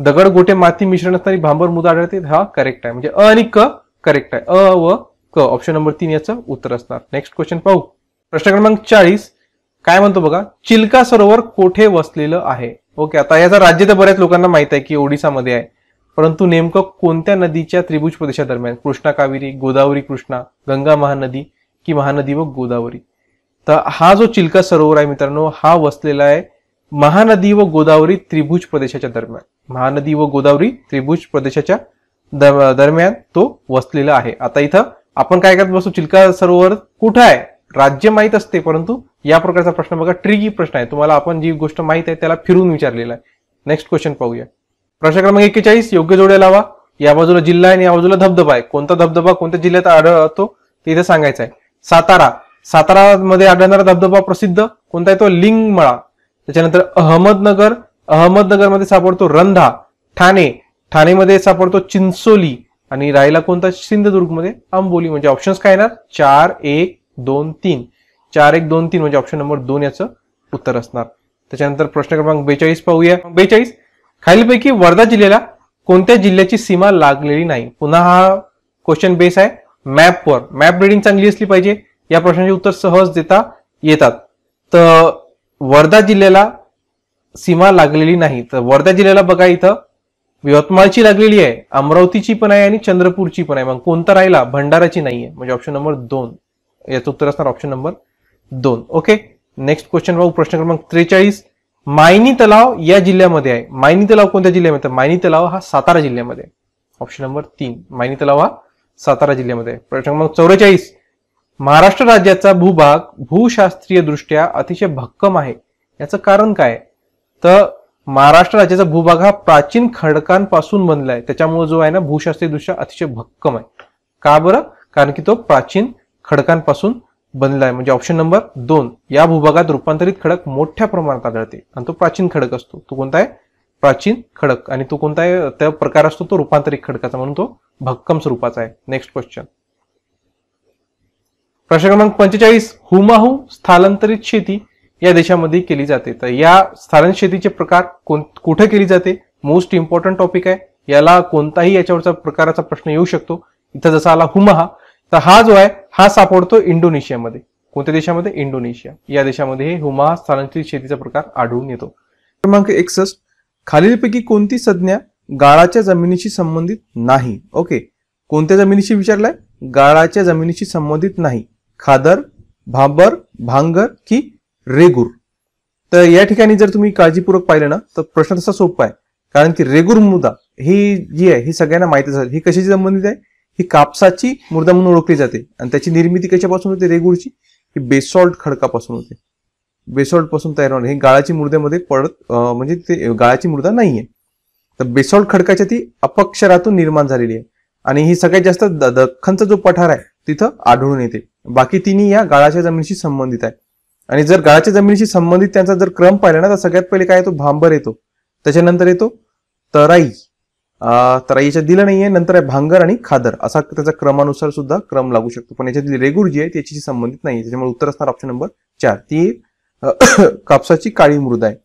दगड गोटे माती मिश्रण असताना भांबर मुदा आढळते हा करेक्ट आहे म्हणजे अ आणि क करेक्ट आहे अ व क ऑप्शन नंबर तीन याचं उत्तर असणार नेक्स्ट क्वेश्चन पाहू प्रश्न क्रमांक चाळीस काय म्हणतो बघा चिल्का सरोवर कोठे वसलेलं आहे ओके आता याचा राज्य तर बऱ्याच लोकांना माहित आहे की ओडिसामध्ये आहे परंतु नेमकं कोणत्या नदीच्या त्रिभुज प्रदेशादरम्यान कृष्णा कावेरी गोदावरी कृष्णा गंगा महानदी की महानदी व गोदावरी तर हा जो चिल्का सरोवर आहे मित्रांनो हा वसलेला आहे महानदी व गोदावरी त्रिभुज प्रदेशाच्या दरम्यान महानदी व गोदावरी त्रिभुज प्रदेशाच्या दरम्यान तो वसलेला आहे आता इथं आपण काय करत बसू चिलका सरोवर कुठं आहे राज्य माहीत असते परंतु या प्रकारचा प्रश्न बघा ट्रिकी प्रश्न आहे तुम्हाला आपण जी गोष्ट माहीत आहे त्याला फिरून विचारलेला आहे नेक्स्ट क्वेश्चन पाहूया प्रश्न क्रमांक एक्केचाळीस योग्य जोड्या लावा या बाजूला जिल्हा आहे आणि या बाजूला धबधबा आहे कोणता धबधबा कोणत्या जिल्ह्यात आढळतो ते इथे सांगायचं आहे सातारा सातारा मध्ये आढळणारा धबधबा प्रसिद्ध कोणता आहे तो लिंगमळा त्याच्यानंतर अहमदनगर अहमदनगरमध्ये सापडतो रंधा ठाणे ठाणेमध्ये सापडतो चिंचोली आणि राहिला कोणता सिंधुदुर्गमध्ये आंबोली म्हणजे ऑप्शन्स काय येणार चार एक दोन तीन चार एक दोन तीन म्हणजे ऑप्शन नंबर दोन याचं उत्तर असणार त्याच्यानंतर प्रश्न क्रमांक बेचाळीस पाहूया बेचाळीस खालीलपैकी वर्धा जिल्ह्याला कोणत्या जिल्ह्याची सीमा लागलेली नाही पुन्हा हा क्वेश्चन बेस आहे मॅपवर मॅप रिडिंग चांगली असली पाहिजे या प्रश्नाचे उत्तर सहज देता येतात तर वर्धा जिल्ह्याला सीमा लागलेली नाही तर वर्धा जिल्ह्याला बघा इथं यवतमाळची लागलेली आहे अमरावतीची पण आहे आणि चंद्रपूरची पण आहे मग कोणता राहिला भंडाराची नाही आहे म्हणजे ऑप्शन नंबर दोन याचं उत्तर असणार ऑप्शन नंबर दोन ओके नेक्स्ट क्वेश्चन पाहू प्रश्न क्रमांक त्रेचाळीस मायनी तलाव या जिल्ह्यामध्ये आहे मायनी तलाव कोणत्या जिल्ह्यामध्ये मायनी तलाव हा सातारा जिल्ह्यामध्ये ऑप्शन नंबर तीन मायनी तलाव हा सातारा जिल्ह्यामध्ये प्रश्न क्रमांक चौवेचाळीस महाराष्ट्र राज्याचा भूभाग भूशास्त्रीय दृष्ट्या अतिशय भक्कम आहे याचं कारण काय तर महाराष्ट्र राज्याचा भूभाग हा प्राचीन खडकांपासून बनला आहे त्याच्यामुळे जो आहे ना भूशास्त्रीय दृश्य अतिशय भक्कम आहे का बरं कारण की तो प्राचीन खडकांपासून बनला आहे म्हणजे ऑप्शन नंबर दोन या भूभागात रूपांतरित खडक मोठ्या प्रमाणात आढळते आणि तो प्राचीन खडक असतो तो कोणता आहे प्राचीन खडक आणि तो कोणता आहे त्या प्रकार असतो तो रूपांतरित खडकाचा म्हणून तो भक्कम स्वरूपाचा आहे नेक्स्ट क्वेश्चन प्रश्न क्रमांक पंचेचाळीस हुमाहू स्थलांतरित शेती या देशामध्ये केली जाते तर या स्थलांतर शेतीचे प्रकार कोण कुठे केली जाते मोस्ट इम्पॉर्टंट टॉपिक आहे याला कोणताही याच्यावरचा प्रकाराचा प्रश्न येऊ शकतो इथं जसा आला हुमहा तर हा जो आहे हा सापडतो इंडोनेशियामध्ये कोणत्या देशामध्ये इंडोनेशिया या देशामध्ये हे हुमहा स्थानांतरित शेतीचा प्रकार आढळून येतो क्रमांक एकसष्ट खालीलपैकी कोणती संज्ञा गाळाच्या जमिनीशी संबंधित नाही ओके कोणत्या जमिनीशी विचारलाय गाळाच्या जमिनीशी संबंधित नाही खादर भांबर भांगर की रेगुर तर या ठिकाणी जर तुम्ही काळजीपूर्वक पाहिलं ना तर प्रश्न तसा सोपा आहे कारण की रेगूर मृदा ही जी आहे ही सगळ्यांना माहिती असेल ही कशाशी संबंधित आहे ही कापसाची मृदा म्हणून ओळखली जाते आणि त्याची निर्मिती कशापासून होते रेगूरची ही बेसॉल्ट खडकापासून होते बेसॉल्ट पासून तयार होणार हे गाळाची मृद्यामध्ये पडत म्हणजे ते गाळाची मृदा नाहीये तर बेसॉल्ट खडकाच्या ती अपक्षरातून निर्माण झालेली आहे आणि ही सगळ्यात जास्त दख्खनचा जो पठार आहे तिथं आढळून येते बाकी तिन्ही या गाळाच्या जमिनीशी संबंधित आहे आणि जर गाळाच्या जमिनीशी संबंधित त्यांचा जर क्रम पाहिला ना तर सगळ्यात पहिले काय येतो भांबर येतो त्याच्यानंतर येतो तराई तराईच्या याच्यात दिलं नाहीये नंतर आहे भांगर आणि खादर असा त्याचा क्रमानुसार सुद्धा क्रम लागू शकतो पण याच्यातील रेगुर जी आहे त्याच्याशी संबंधित नाही त्याच्यामुळे उत्तर असणार ऑप्शन नंबर चार ती कापसाची काळी मृदा आहे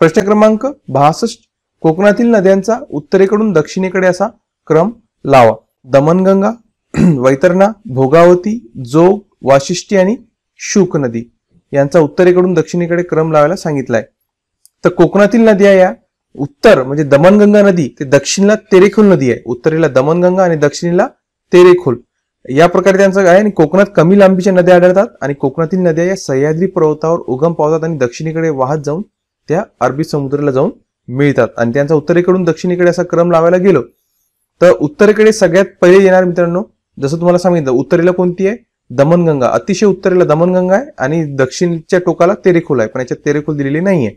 प्रश्न क्रमांक बहासष्ट कोकणातील नद्यांचा उत्तरेकडून दक्षिणेकडे असा क्रम लावा दमनगंगा वैतरणा भोगावती जोग वाशिष्ठी आणि शुक नदी यांचा उत्तरेकडून दक्षिणेकडे क्रम लावायला सांगितलाय तर कोकणातील नद्या या उत्तर म्हणजे दमनगंगा नदी ते दक्षिणला तेरेखोल नदी आहे उत्तरेला दमनगंगा आणि दक्षिणेला तेरेखोल या प्रकारे त्यांचं काय आणि कोकणात कमी लांबीच्या नद्या आढळतात आणि कोकणातील नद्या या सह्याद्री पर्वतावर उगम पावतात आणि दक्षिणेकडे वाहत जाऊन त्या अरबी समुद्राला जाऊन मिळतात आणि त्यांचा उत्तरेकडून दक्षिणेकडे असा क्रम लावायला गेलो तर उत्तरेकडे सगळ्यात पहिले येणार मित्रांनो जसं तुम्हाला सांगितलं उत्तरेला कोणती आहे दमनगंगा अतिशय उत्तरेला दमनगंगा आहे आणि दक्षिणच्या टोकाला तेरेखोल आहे पण याच्यात तेरेखोल दिलेली नाहीये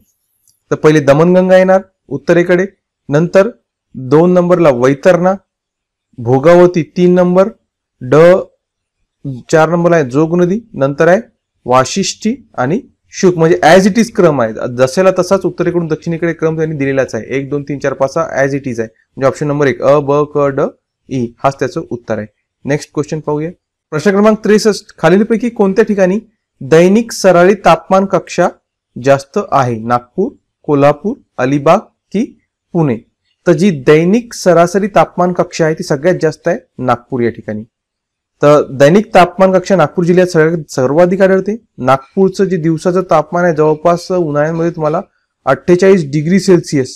तर पहिले दमनगंगा येणार उत्तरेकडे नंतर दोन नंबरला वैतरणा भोगावती तीन नंबर ड चार नंबरला आहे जोग नदी नंतर आहे वाशिष्ठी आणि शुक म्हणजे ॲज इट इज क्रम आहे जसेला तसाच उत्तरेकडून दक्षिणेकडे क्रम त्यांनी दिलेलाच आहे एक दोन तीन चार पाच हा ऍज इट इज आहे म्हणजे ऑप्शन नंबर एक अ ब क ड ई हाच त्याचं उत्तर आहे नेक्स्ट क्वेश्चन पाहूया प्रश्न क्रमांक त्रेसष्ट खालीलपैकी कोणत्या ठिकाणी दैनिक सराळी तापमान कक्षा जास्त आहे नागपूर कोल्हापूर अलिबाग की पुणे तर जी दैनिक सरासरी तापमान कक्षा आहे ती सगळ्यात जास्त आहे नागपूर या ठिकाणी तर दैनिक तापमान कक्षा नागपूर जिल्ह्यात सगळ्यात सर्वाधिक आढळते नागपूरचं जे दिवसाचं तापमान आहे जवळपास उन्हाळ्यामध्ये तुम्हाला अठ्ठेचाळीस डिग्री सेल्सिअस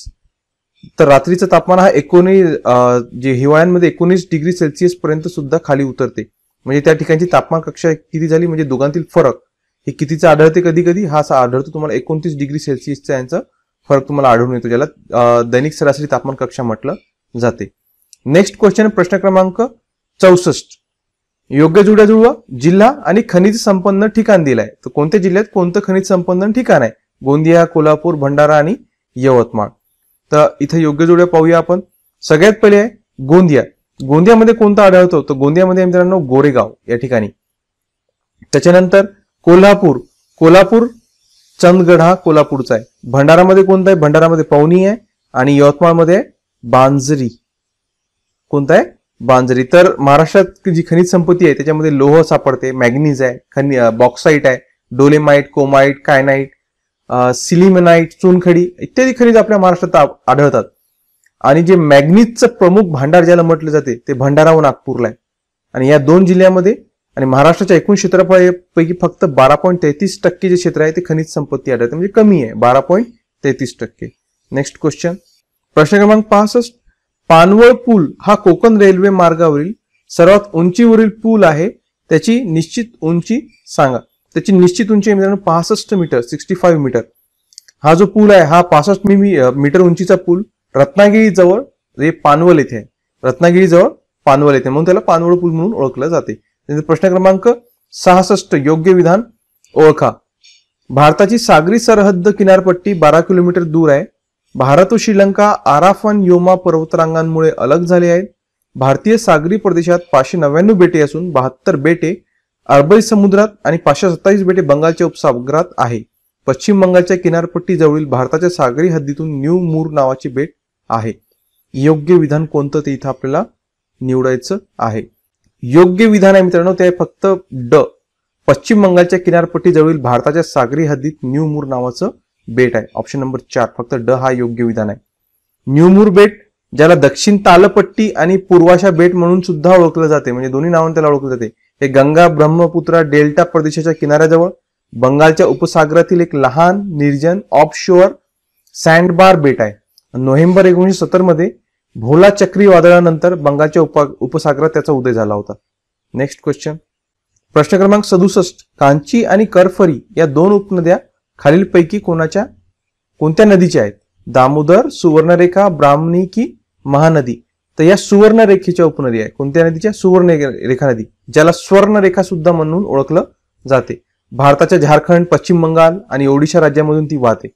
तर रात्रीचं तापमान हा एकोणीस जे हिवाळ्यांमध्ये एकोणीस डिग्री सेल्सिअस पर्यंत सुद्धा खाली उतरते म्हणजे त्या ठिकाणची तापमान कक्षा किती झाली म्हणजे दोघांतील फरक हे कितीचा आढळते कधी कधी हा आढळतो तुम्हाला एकोणतीस डिग्री सेल्सिअसचा यांचा फरक तुम्हाला आढळून येतो ज्याला दैनिक सरासरी तापमान कक्षा म्हटलं जाते नेक्स्ट क्वेश्चन प्रश्न क्रमांक चौसष्ट योग्य जुड्या जुळवा जिल्हा आणि खनिज संपन्न ठिकाण दिलाय तर कोणत्या जिल्ह्यात कोणतं खनिज संपन्न ठिकाण आहे गोंदिया कोल्हापूर भंडारा आणि यवतमाळ तर इथे योग्य जुड्या पाहूया आपण सगळ्यात पहिले आहे गोंदिया गोंदियामध्ये कोणता आढळतो तर गोंदियामध्ये मित्रांनो गोरेगाव या ठिकाणी त्याच्यानंतर कोल्हापूर कोल्हापूर चंदगड हा कोल्हापूरचा आहे भंडारामध्ये कोणता आहे भंडारामध्ये पवनी आहे आणि यवतमाळमध्ये बांजरी कोणता आहे बांजरी तर महाराष्ट्रात जी खनिज संपत्ती आहे त्याच्यामध्ये लोह सापडते मॅग्नीज आहे खनि बॉक्साइट आहे डोलेमाइट कोमाइट कायनाईट सिलिमनाइट चुनखडी इत्यादी खनिज आपल्या महाराष्ट्रात आढळतात आणि जे मॅग्नीजचं प्रमुख भांडार ज्याला म्हटलं जाते ते भंडारा व नागपूरला आहे आणि या दोन जिल्ह्यामध्ये आणि महाराष्ट्राच्या एकूण क्षेत्रफळापैकी फक्त बारा पॉईंट तेहतीस टक्के जे क्षेत्र आहे ते खनिज संपत्ती आढळते म्हणजे कमी आहे बारा पॉईंट तेहतीस टक्के नेक्स्ट क्वेश्चन प्रश्न क्रमांक पासष्ट पानवळ पूल हा कोकण रेल्वे मार्गावरील सर्वात उंचीवरील पूल आहे त्याची निश्चित उंची सांगा त्याची निश्चित उंची आहे मित्रांनो पासष्ट मीटर सिक्स्टी फाईव्ह मीटर हा जो पूल आहे हा पासष्ट मीटर उंचीचा पूल रत्नागिरीजवळ जे पानवल येथे रत्नागिरी रत्नागिरीजवळ पानवल येथे म्हणून त्याला पानवळ पूल म्हणून ओळखलं जाते प्रश्न क्रमांक सहासष्ट योग्य विधान ओळखा भारताची सागरी सरहद्द किनारपट्टी बारा किलोमीटर दूर आहे भारत व श्रीलंका आराफान योमा पर्वतरांगांमुळे अलग झाले आहेत भारतीय सागरी प्रदेशात पाचशे नव्याण्णव बेटे असून बहात्तर बेटे अरबई समुद्रात आणि पाचशे सत्तावीस बेटे बंगालच्या उपसागरात आहे पश्चिम बंगालच्या किनारपट्टीजवळील भारताच्या सागरी हद्दीतून न्यू मूर नावाची बेट आहे योग्य विधान कोणतं ते इथं आपल्याला निवडायचं आहे योग्य विधान आहे मित्रांनो ते फक्त ड पश्चिम बंगालच्या जवळील भारताच्या सागरी हद्दीत न्यूमूर नावाचं बेट आहे ऑप्शन नंबर चार फक्त ड हा योग्य विधान आहे न्यूमूर बेट ज्याला दक्षिण तालपट्टी आणि पूर्वाशा बेट म्हणून सुद्धा ओळखलं जाते म्हणजे दोन्ही नावाने त्याला ओळखलं जाते हे गंगा ब्रह्मपुत्रा डेल्टा प्रदेशाच्या किनाऱ्याजवळ बंगालच्या उपसागरातील एक लहान निर्जन ऑफ शोअर सँडबार बेट आहे नोव्हेंबर एकोणीसशे सत्तर मध्ये भोला चक्रीवादळानंतर बंगालच्या उपा उपसागरात त्याचा उदय झाला होता नेक्स्ट क्वेश्चन प्रश्न क्रमांक सदुसष्ट कांची आणि करफरी या दोन उपनद्या खालीलपैकी कोणाच्या कोणत्या नदीच्या आहेत दामोदर सुवर्णरेखा ब्राह्मणी की महानदी तर या सुवर्णरेखेच्या उपनदी आहे कोणत्या नदीच्या सुवर्ण रेखा नदी ज्याला स्वर्णरेखा सुद्धा म्हणून ओळखलं जाते भारताच्या झारखंड पश्चिम बंगाल आणि ओडिशा राज्यामधून ती वाहते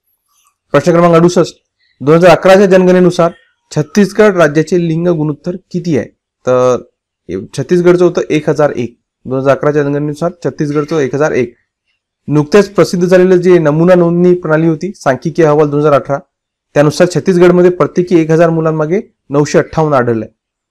प्रश्न क्रमांक अडुसष्ट दोन हजार अकराच्या जनगणनेनुसार छत्तीसगड राज्याचे लिंग गुणोत्तर किती आहे तर छत्तीसगडचं होतं एक हजार एक दोन हजार अकराच्या जनगणनेनुसार छत्तीसगडचं एक हजार एक नुकत्याच प्रसिद्ध झालेलं जे नमुना नोंदणी प्रणाली होती सांख्यिकी अहवाल दोन हजार अठरा त्यानुसार छत्तीसगडमध्ये प्रत्येकी एक हजार मुलांमागे नऊशे अठ्ठावन्न आढळलंय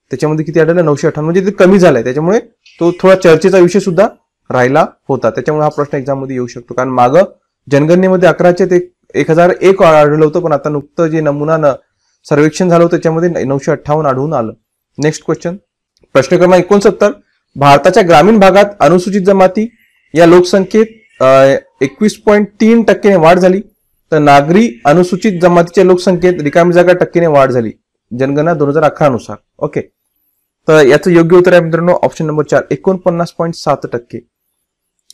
त्याच्यामध्ये किती आढळलं नऊशे अठ्ठावन्न म्हणजे ते कमी झालंय त्याच्यामुळे तो थोडा चर्चेचा विषय सुद्धा राहिला होता त्याच्यामुळे हा प्रश्न एक्झाममध्ये येऊ शकतो कारण मागं जनगणनेमध्ये अकराच्या ते एक हजार एक आढळलं होतं पण आता नुकतं जे नमुना सर्वेक्षण झालं होतं त्याच्यामध्ये नऊशे अठ्ठावन्न आढळून आलं नेक्स्ट क्वेश्चन प्रश्न क्रमांक एकोणसत्तर भारताच्या ग्रामीण भागात अनुसूचित जमाती या लोकसंख्येत एकवीस पॉईंट तीन टक्केने वाढ झाली तर नागरी अनुसूचित जमातीच्या लोकसंख्येत रिकामी जागा टक्केने वाढ झाली जनगणना दोन हजार अकरा नुसार ओके तर याचं योग्य उत्तर आहे मित्रांनो ऑप्शन नंबर चार एकोणपन्नास पॉईंट सात टक्के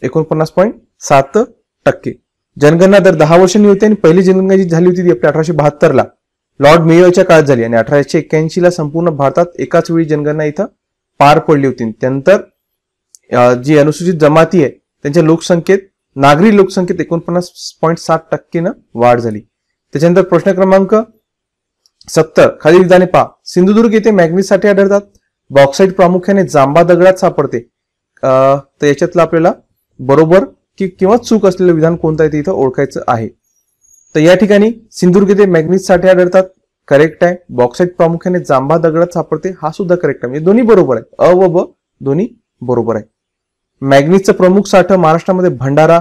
एकोणपन्नास पॉईंट सात टक्के जनगणना दर दहा वर्षांनी होती आणि पहिली जनगणना जी झाली होती ती आपल्या अठराशे बहात्तरला लॉर्ड मेयोच्या काळात झाली आणि अठराशे एक्क्याऐंशी ला संपूर्ण भारतात एकाच वेळी जनगणना इथं पार पडली होती त्यानंतर जी अनुसूचित जमाती आहे त्यांच्या लोकसंख्येत नागरी लोकसंख्येत एकोणपन्नास पॉईंट सात टक्केनं वाढ झाली त्याच्यानंतर प्रश्न क्रमांक सत्तर खाली विधाने पहा सिंधुदुर्ग येथे साठी आढळतात बॉक्साईट प्रामुख्याने जांबा दगडात सापडते तर याच्यातलं आपल्याला बरोबर कि किंवा चूक असलेलं विधान कोणतं आहे ते इथं ओळखायचं आहे तर या ठिकाणी सिंधुदुर्ग येथे मॅग्नीज साठे आढळतात करेक्ट आहे बॉक्साईट प्रामुख्याने जांभा दगडात सापडते हा सुद्धा करेक्ट आहे म्हणजे दोन्ही बरोबर आहे अ व ब दोन्ही बरोबर आहे मॅग्नेटचा प्रमुख साठ महाराष्ट्रामध्ये भंडारा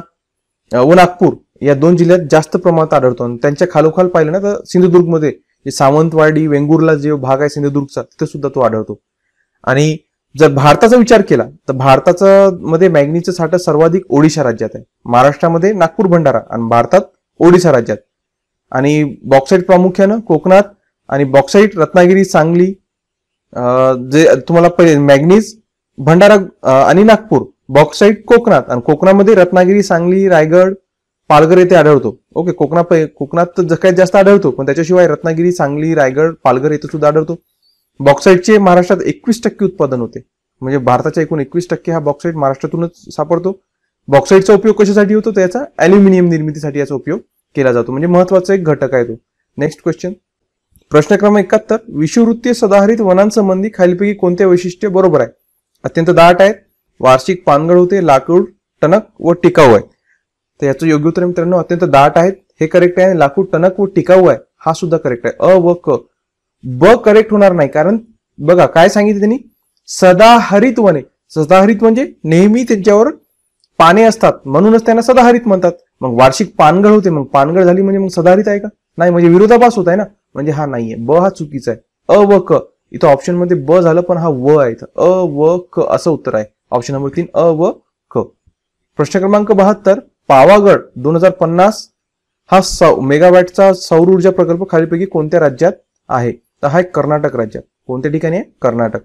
व नागपूर या दोन जिल्ह्यात जास्त प्रमाणात आढळतो आणि त्यांच्या खालोखाल पाहिलं ना तर सिंधुदुर्गमध्ये सावंतवाडी वेंगुर्ला जे भाग आहे सिंधुदुर्गचा तिथे सुद्धा तो आढळतो आणि जर भारताचा विचार केला तर भारताचं मध्ये मॅग्नीचं साठा सर्वाधिक ओडिशा राज्यात आहे महाराष्ट्रामध्ये नागपूर भंडारा आणि भारतात ओडिशा राज्यात आणि बॉक्साईट प्रामुख्यानं कोकणात आणि बॉक्साईट रत्नागिरी सांगली जे तुम्हाला पहिले मॅग्नीज भंडारा आणि नागपूर बॉक्साईट कोकणात आणि कोकणामध्ये रत्नागिरी सांगली रायगड पालघर येथे आढळतो ओके कोकणा कोकणात जकाय जास्त आढळतो पण त्याच्याशिवाय रत्नागिरी सांगली रायगड पालघर येथे सुद्धा आढळतो बॉक्साईटचे महाराष्ट्रात एकवीस टक्के उत्पादन होते म्हणजे भारताच्या एकूण एकवीस टक्के हा बॉक्साईट महाराष्ट्रातूनच सापडतो बॉक्साईटचा उपयोग कशासाठी होतो त्याचा अॅल्युमिनियम निर्मितीसाठी याचा उपयोग केला जातो म्हणजे महत्वाचा एक घटक आहे तो नेक्स्ट क्वेश्चन प्रश्न क्रमांक एकाहत्तर विषुवृत्तीय सदाहरित वनांसंबंधी खालीपैकी कोणत्या वैशिष्ट्य बरोबर आहे अत्यंत दाट आहेत वार्षिक पानगळ होते लाकूड टनक व टिकाऊ आहे तर याचं योग्य उत्तर मित्रांनो अत्यंत दाट आहेत हे करेक्ट आहे लाकूड टनक व टिकाऊ आहे हा सुद्धा करेक्ट आहे अ व क ब करेक्ट होणार नाही कारण बघा काय सांगितलं त्यांनी सदाहरित वने सदाहरित म्हणजे नेहमी त्यांच्यावर पाने असतात म्हणूनच त्यांना सदाहरित म्हणतात मग वार्षिक पानगळ होते मग पानगळ झाली म्हणजे मग सदाहरित आहे का नाही म्हणजे विरोधाभास होत आहे ना म्हणजे हा नाहीये ब हा चुकीचा आहे अ व क इथं ऑप्शन मध्ये ब झालं पण हा व आहे इथं अ व क असं उत्तर आहे ऑप्शन नंबर तीन अ व क प्रश्न क्रमांक बहात्तर पावागड दोन हजार पन्नास हा सौ मेगावॅटचा सौर ऊर्जा प्रकल्प खालीलपैकी कोणत्या राज्यात आहे तर हा एक कर्नाटक राज्यात कोणत्या ठिकाणी आहे कर्नाटक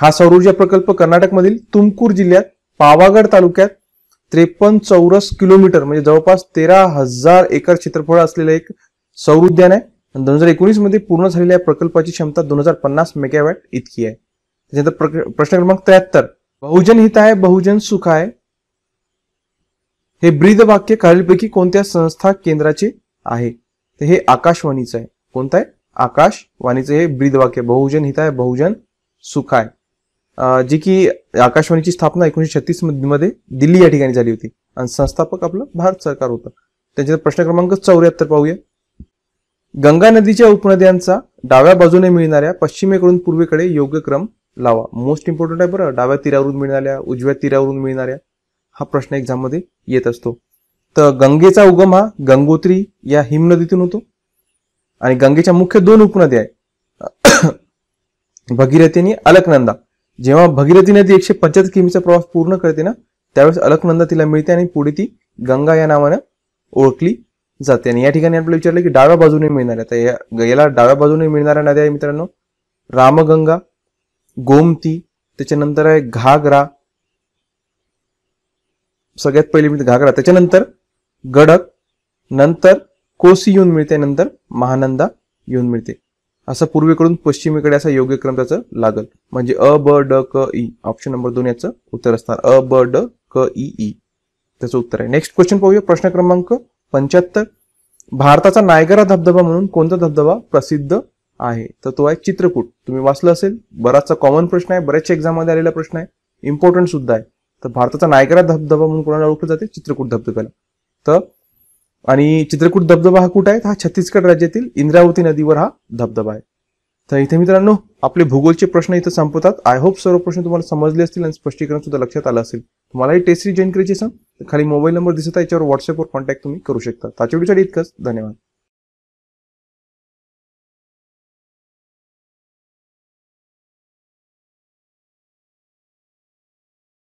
हा सौर ऊर्जा प्रकल्प कर्नाटकमधील तुमकूर जिल्ह्यात पावागड तालुक्यात त्रेपन्न चौरस किलोमीटर म्हणजे जवळपास तेरा हजार एकर क्षेत्रफळ असलेलं एक सौर उद्यान आहे आणि दोन हजार एकोणीस मध्ये पूर्ण झालेल्या प्रकल्पाची क्षमता दोन हजार पन्नास मेगावॅट इतकी आहे त्याच्यानंतर प्रश्न क्रमांक त्र्याहत्तर बहुजन हित आहे बहुजन सुख आहे हे ब्रीद वाक्य खालीलपैकी कोणत्या संस्था केंद्राचे आहे तर हे आकाशवाणीचं आहे कोणतं आहे आकाशवाणीचे हे वाक्य बहुजन हिताय बहुजन सुखाय जी की आकाशवाणीची स्थापना एकोणीशे छत्तीस मध्ये दिल्ली या ठिकाणी झाली होती आणि संस्थापक आपलं भारत सरकार होतं त्यांच्या प्रश्न क्रमांक चौऱ्याहत्तर पाहूया गंगा नदीच्या उपनद्यांचा डाव्या बाजूने मिळणाऱ्या पश्चिमेकडून पूर्वेकडे योग्य क्रम लावा मोस्ट इम्पॉर्टंट आहे बरं डाव्या तीरावरून मिळणाऱ्या उजव्या तीरावरून मिळणाऱ्या हा प्रश्न एक्झाममध्ये येत असतो तर गंगेचा उगम हा गंगोत्री या हिमनदीतून होतो आणि गंगेच्या मुख्य दोन उपनद्या आहेत भगीरथी आणि अलकनंदा जेव्हा भगीरथी नदी एकशे पंच्याहत्तर किमीचा प्रवास पूर्ण करते ना त्यावेळेस अलकनंदा तिला मिळते आणि पुढे ती गंगा या नावानं ओळखली जाते आणि या ठिकाणी आपल्याला विचारलं की डाव्या बाजूने आहे तर या याला डाव्या बाजूने मिळणाऱ्या नद्या आहे मित्रांनो रामगंगा गोमती त्याच्यानंतर आहे घागरा सगळ्यात पहिली म्हणजे घागरा त्याच्यानंतर गडक नंतर कोसी येऊन मिळते नंतर महानंदा येऊन मिळते असं पूर्वेकडून पश्चिमेकडे असा योग्य क्रम त्याचं लागल म्हणजे अ ब ड क ई ऑप्शन नंबर दोन याचं उत्तर असणार अ ब ड क ई ई त्याचं उत्तर आहे नेक्स्ट क्वेश्चन पाहूया प्रश्न क्रमांक पंच्याहत्तर भारताचा नायगरा धबधबा म्हणून कोणता धबधबा प्रसिद्ध आहे तर तो आहे चित्रकूट तुम्ही वाचलं असेल बराचसा कॉमन प्रश्न आहे बऱ्याचशा मध्ये आलेला प्रश्न आहे इम्पॉर्टंट सुद्धा आहे तर भारताचा नायगरा धबधबा म्हणून कोणाला ओळखलं जाते चित्रकूट धबधब्याला तर आणि चित्रकूट धबधबा हा कुठं आहे हा छत्तीसगड राज्यातील इंद्रावती नदीवर हा धबधबा आहे तर इथे मित्रांनो आपले भूगोलचे प्रश्न इथं संपवतात आय होप सर्व प्रश्न तुम्हाला समजले असतील आणि स्पष्टीकरण सुद्धा लक्षात आलं असेल तुम्हालाही टेस्टी जॉईन करायची सांग खाली मोबाईल नंबर दिसत आहे याच्यावर व्हॉट्सअपवर कॉन्टॅक्ट तुम्ही करू शकता ताच्या विचार इतकंच धन्यवाद